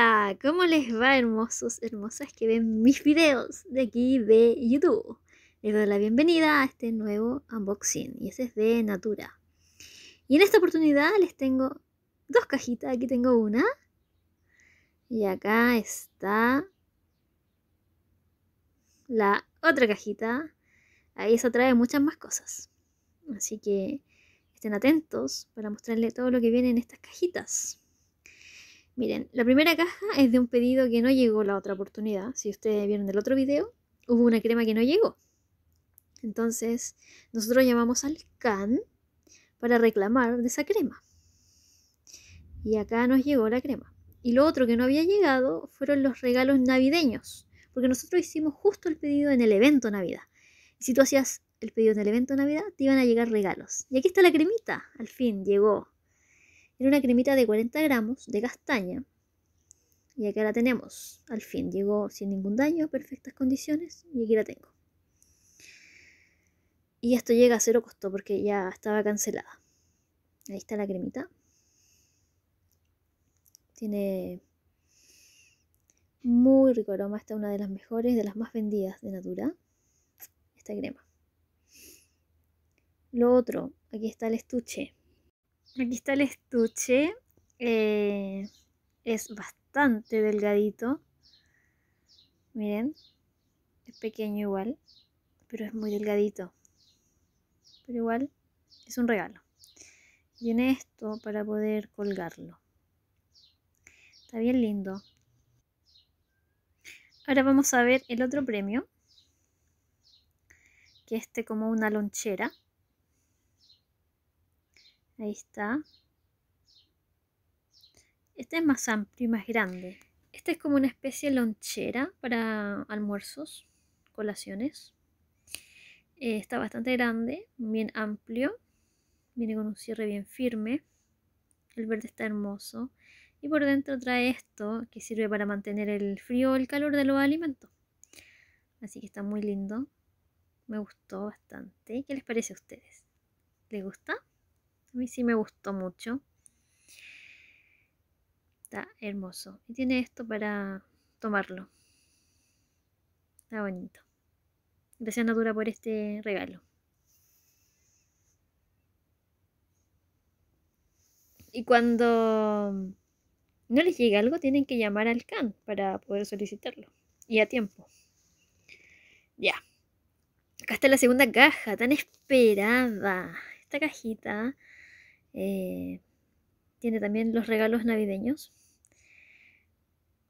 Hola, ¿cómo les va hermosos, hermosas que ven mis videos de aquí de YouTube? Les doy la bienvenida a este nuevo unboxing y ese es de Natura. Y en esta oportunidad les tengo dos cajitas, aquí tengo una y acá está la otra cajita. Ahí se trae muchas más cosas. Así que estén atentos para mostrarles todo lo que viene en estas cajitas. Miren, la primera caja es de un pedido que no llegó la otra oportunidad. Si ustedes vieron el otro video, hubo una crema que no llegó. Entonces, nosotros llamamos al CAN para reclamar de esa crema. Y acá nos llegó la crema. Y lo otro que no había llegado fueron los regalos navideños, porque nosotros hicimos justo el pedido en el evento Navidad. Y si tú hacías el pedido en el evento Navidad, te iban a llegar regalos. Y aquí está la cremita, al fin llegó. Era una cremita de 40 gramos de castaña. Y acá la tenemos. Al fin llegó sin ningún daño, perfectas condiciones. Y aquí la tengo. Y esto llega a cero costo porque ya estaba cancelada. Ahí está la cremita. Tiene muy rico aroma. Esta es una de las mejores, de las más vendidas de Natura. Esta crema. Lo otro, aquí está el estuche. Aquí está el estuche. Eh, es bastante delgadito. Miren, es pequeño igual, pero es muy delgadito. Pero igual es un regalo. Y en esto para poder colgarlo. Está bien lindo. Ahora vamos a ver el otro premio. Que este como una lonchera. Ahí está. Este es más amplio y más grande. Este es como una especie de lonchera para almuerzos, colaciones. Eh, está bastante grande, bien amplio. Viene con un cierre bien firme. El verde está hermoso. Y por dentro trae esto que sirve para mantener el frío o el calor de los alimentos. Así que está muy lindo. Me gustó bastante. ¿Qué les parece a ustedes? ¿Le gusta? A mí sí me gustó mucho. Está hermoso. Y tiene esto para tomarlo. Está bonito. Gracias Natura por este regalo. Y cuando no les llega algo, tienen que llamar al CAN para poder solicitarlo. Y a tiempo. Ya. Acá está la segunda caja, tan esperada. Esta cajita eh, tiene también los regalos navideños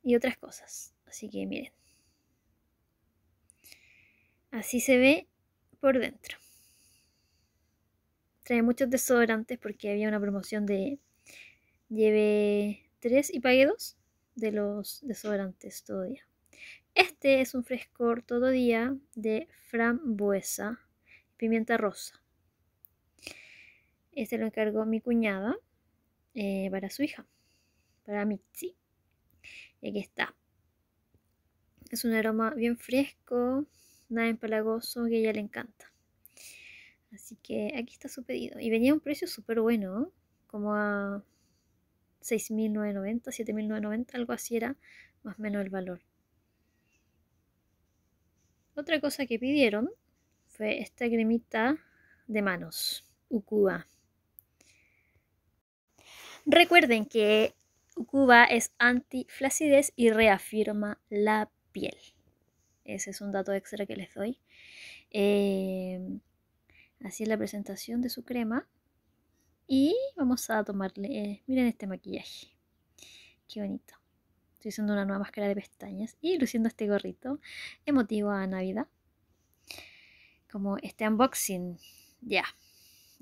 y otras cosas. Así que miren. Así se ve por dentro. Trae muchos desodorantes porque había una promoción de lleve 3 y pague 2 de los desodorantes todo día. Este es un frescor todo día de frambuesa, pimienta rosa. Este lo encargó mi cuñada eh, para su hija, para Mitzi. Y aquí está. Es un aroma bien fresco, nada empalagoso, que a ella le encanta. Así que aquí está su pedido. Y venía a un precio súper bueno, como a 6.990, 7.990, algo así era más o menos el valor. Otra cosa que pidieron fue esta cremita de manos, ukuba Recuerden que Cuba es antiflacidez y reafirma la piel. Ese es un dato extra que les doy. Eh, así es la presentación de su crema. Y vamos a tomarle. Eh, miren este maquillaje. Qué bonito. Estoy usando una nueva máscara de pestañas y luciendo este gorrito emotivo a Navidad. Como este unboxing. Ya.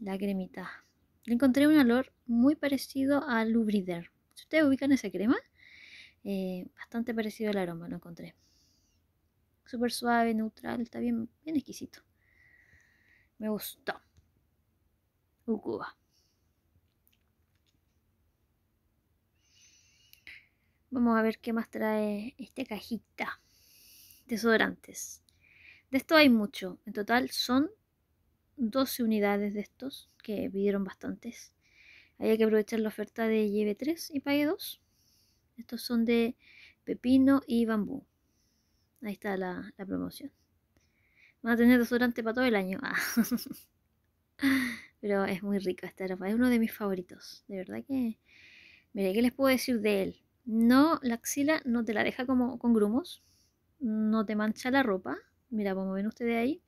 La cremita. Le encontré un olor muy parecido a Lubrider. Si ustedes ubican esa crema, eh, bastante parecido al aroma lo encontré. Súper suave, neutral, está bien, bien exquisito. Me gustó. Ucuba. Vamos a ver qué más trae esta cajita. Desodorantes. De esto hay mucho. En total son 12 unidades de estos, que pidieron bastantes. hay que aprovechar la oferta de lleve 3 y pague 2. Estos son de pepino y bambú. Ahí está la, promoción. Van a tener desodorante para todo el año. Ah. Pero es muy rica esta ropa. Es uno de mis favoritos. De verdad que... Mira, ¿qué les puedo decir de él? No, la axila no te la deja como con grumos. No te mancha la ropa. Mira, como ven ustedes ahí.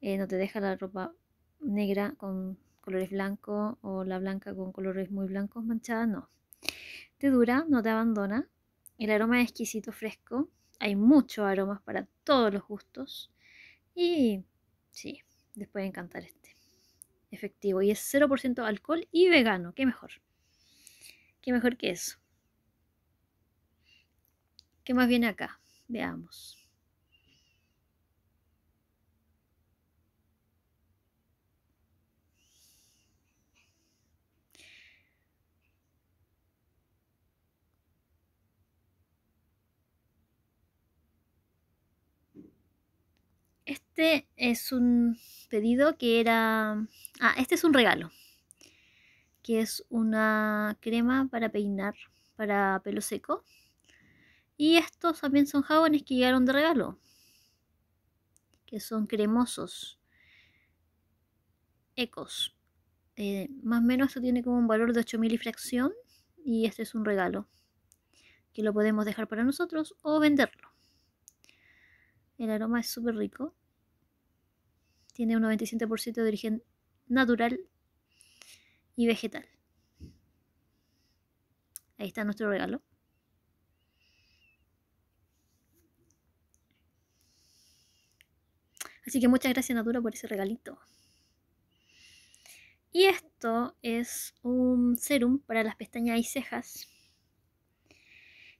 Eh, no te deja la ropa negra con colores blancos o la blanca con colores muy blancos manchada, no. Te dura, no te abandona. El aroma es exquisito, fresco. Hay muchos aromas para todos los gustos. Y sí, les puede encantar este. Efectivo. Y es 0% alcohol y vegano. Qué mejor. Qué mejor que eso. ¿Qué más viene acá? Veamos. Este es un pedido que era... Mm, ah, este es un regalo, que es una crema para peinar, para pelo seco. Y estos también son jabones que llegaron de regalo, que son cremosos, ecos. Eh, más o menos esto tiene como un valor de 8.000 y fracción y este es un regalo que lo podemos dejar para nosotros o venderlo. El aroma es súper rico tiene un 97% de origen natural y vegetal. Ahí está nuestro regalo. Así que muchas gracias Natura por ese regalito. Y esto es un serum para las pestañas y cejas.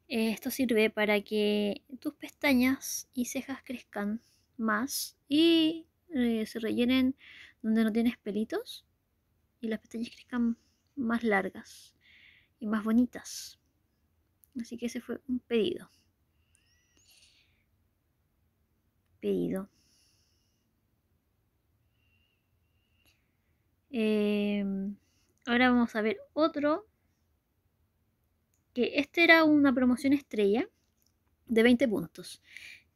Eh, esto sirve para que tus pestañas y cejas crezcan más y eh, se rellenen donde no tienes pelitos y las pestañas crezcan más largas y más bonitas. Así que ese fue un pedido. Pedido. Em, ahora vamos a ver otro. Que este era una promoción estrella de 20 puntos.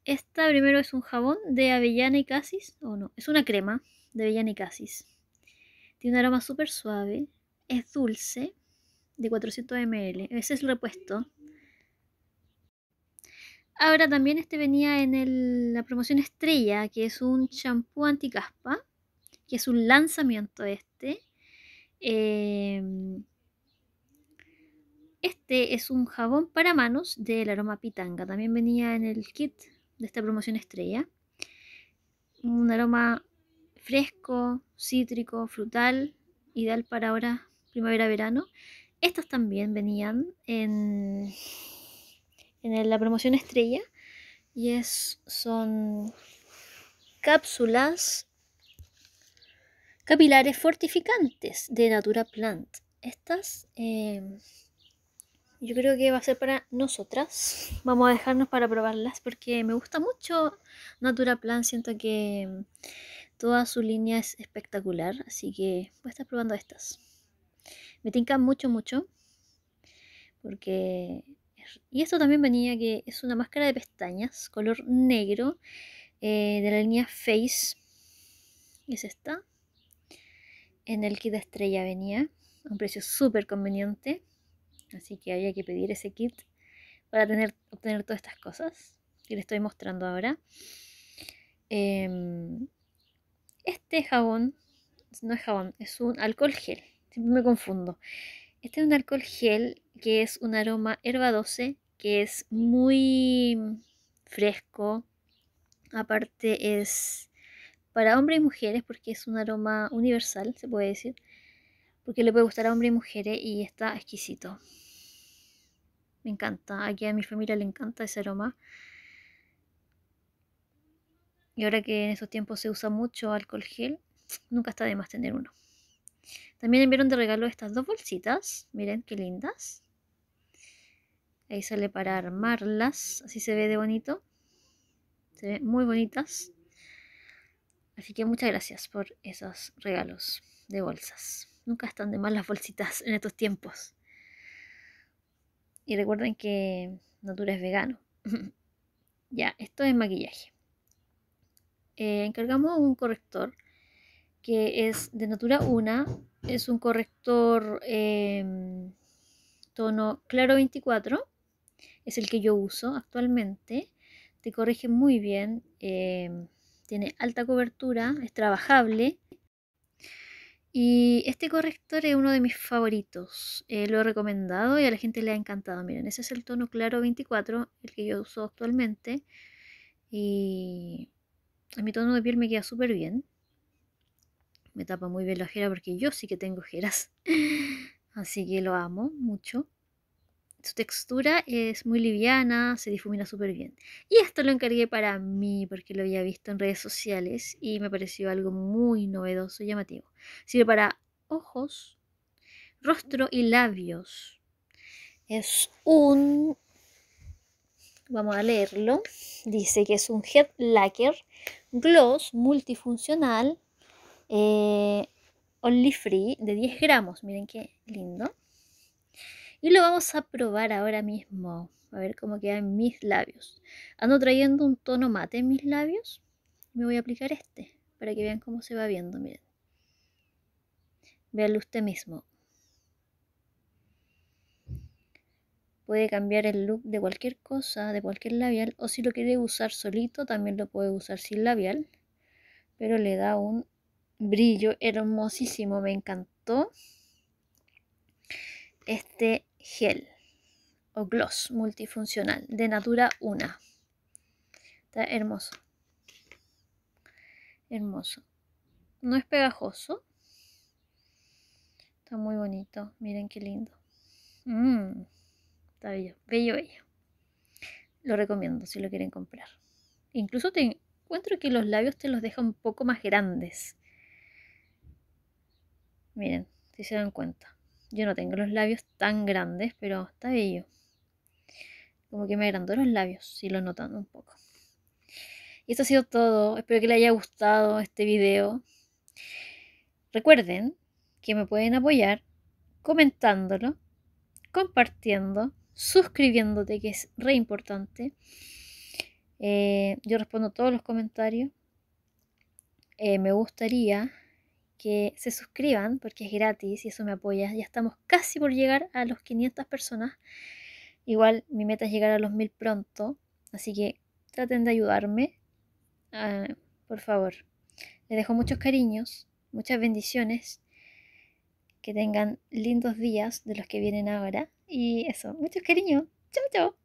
Esta primero es un jabón de avellana y casis, o no, es una crema de avellana y casis. Tiene un aroma súper suave, es dulce, de 400 ml. Ese es el repuesto. Ahora también este venía en la promoción estrella, que es un champú anticaspa, que es un lanzamiento este. Em, este es un jabón para manos del aroma pitanga. También venía en el kit de esta promoción estrella. Un aroma fresco, cítrico, frutal, ideal para ahora primavera-verano. Estas también venían en, en la promoción estrella y es, son cápsulas capilares fortificantes de Natura Plant. Estas eh, yo creo que va a ser para nosotras. Vamos a dejarnos para probarlas porque me gusta mucho Natura Plan. Siento que mm, toda su línea es espectacular. Así que voy a estar probando estas. Me tincan mucho, mucho. Porque... Y esto también venía que es una máscara de pestañas, color negro, eh, de la línea Face. Es esta. En el kit de estrella venía. A un precio súper conveniente. Así que había que pedir ese kit para tener, obtener todas estas cosas que les estoy mostrando ahora. Em, este jabón, no es jabón, es un alcohol gel. Siempre me confundo. Este es un alcohol gel que es un aroma herbadoce, que es muy fresco. Aparte es para hombres y mujeres porque es un aroma universal, se puede decir. Porque le puede gustar a hombres y mujeres y está exquisito. Me encanta. Aquí a mi familia le encanta ese aroma. Y ahora que en estos tiempos se usa mucho alcohol gel, nunca está de más tener uno. También enviaron de regalo estas dos bolsitas. Miren qué lindas. Ahí sale para armarlas. Así se ve de bonito. Se ven muy bonitas. Así que muchas gracias por esos regalos de bolsas. Nunca están de más las bolsitas en estos tiempos. Y recuerden que Natura es vegano. ya, esto es maquillaje. Eh, encargamos un corrector que es de Natura 1. Es un corrector em, tono claro 24. Es el que yo uso actualmente. Te corrige muy bien. Em, tiene alta cobertura. Es trabajable. Y este corrector es uno de mis favoritos. Eh, lo he recomendado y a la gente le ha encantado. Miren, ese es el tono claro 24, el que yo uso actualmente. Y a mi tono de piel me queda súper bien. Me tapa muy bien la ojera porque yo sí que tengo ojeras. Así que lo amo mucho. Su textura es muy liviana, se difumina súper bien. Y esto lo encargué para mí porque lo había visto en redes sociales y me pareció algo muy novedoso y llamativo. Sirve para ojos, rostro y labios. Es un... Vamos a leerlo. Dice que es un Head Lacquer Gloss multifuncional eh, Only Free de 10 gramos. Miren qué lindo y lo vamos a probar ahora mismo. A ver cómo quedan mis labios. Ando trayendo un tono mate en mis labios. Me voy a aplicar este para que vean cómo se va viendo. Miren. Veanlo usted mismo. Puede cambiar el look de cualquier cosa, de cualquier labial. O si lo quiere usar solito, también lo puede usar sin labial. Pero le da un brillo hermosísimo. Me encantó. Este gel o gloss multifuncional de Natura Una Está hermoso. Hermoso. No es pegajoso. Está muy bonito. Miren qué lindo. Mm, está bello. Bello, bello. Lo recomiendo si lo quieren comprar. Incluso te encuentro que los labios te los deja un poco más grandes. Miren, si se dan cuenta. Yo no tengo los labios tan grandes, pero está bello. Como que me agrandó los labios, si lo notan un poco. Y esto ha sido todo. Espero que les haya gustado este video. Recuerden que me pueden apoyar comentándolo, compartiendo, suscribiéndote, que es re importante. Eh, yo respondo todos los comentarios. Eh, me gustaría que se suscriban porque es gratis y eso me apoya. Ya estamos casi por llegar a los 500 personas. Igual mi meta es llegar a los 1000 pronto, así que traten de ayudarme. Ah, por favor, les dejo muchos cariños, muchas bendiciones. Que tengan lindos días de los que vienen ahora. Y eso, muchos cariños. Chao, chao.